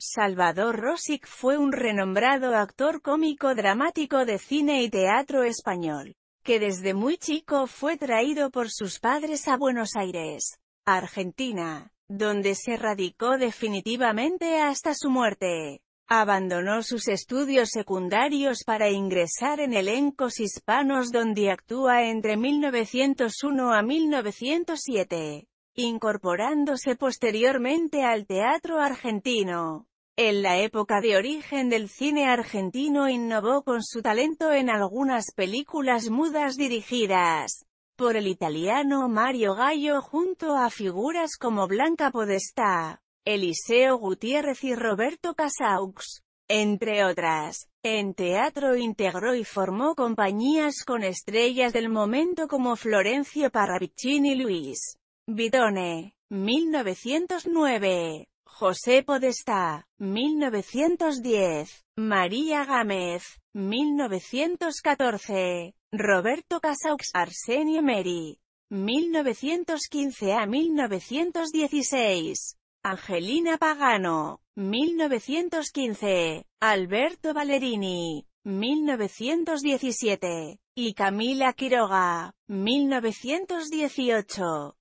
Salvador Rosic fue un renombrado actor cómico dramático de cine y teatro español, que desde muy chico fue traído por sus padres a Buenos Aires, Argentina, donde se radicó definitivamente hasta su muerte. Abandonó sus estudios secundarios para ingresar en elencos hispanos donde actúa entre 1901 a 1907, incorporándose posteriormente al teatro argentino. En la época de origen del cine argentino innovó con su talento en algunas películas mudas dirigidas por el italiano Mario Gallo junto a figuras como Blanca Podestá, Eliseo Gutiérrez y Roberto Casaux, entre otras. En teatro integró y formó compañías con estrellas del momento como Florencio Parravicini Luis Vidone, 1909. José Podesta, 1910, María Gámez, 1914, Roberto Casaux, Arsenio Meri, 1915 a 1916, Angelina Pagano, 1915, Alberto Valerini, 1917, y Camila Quiroga, 1918.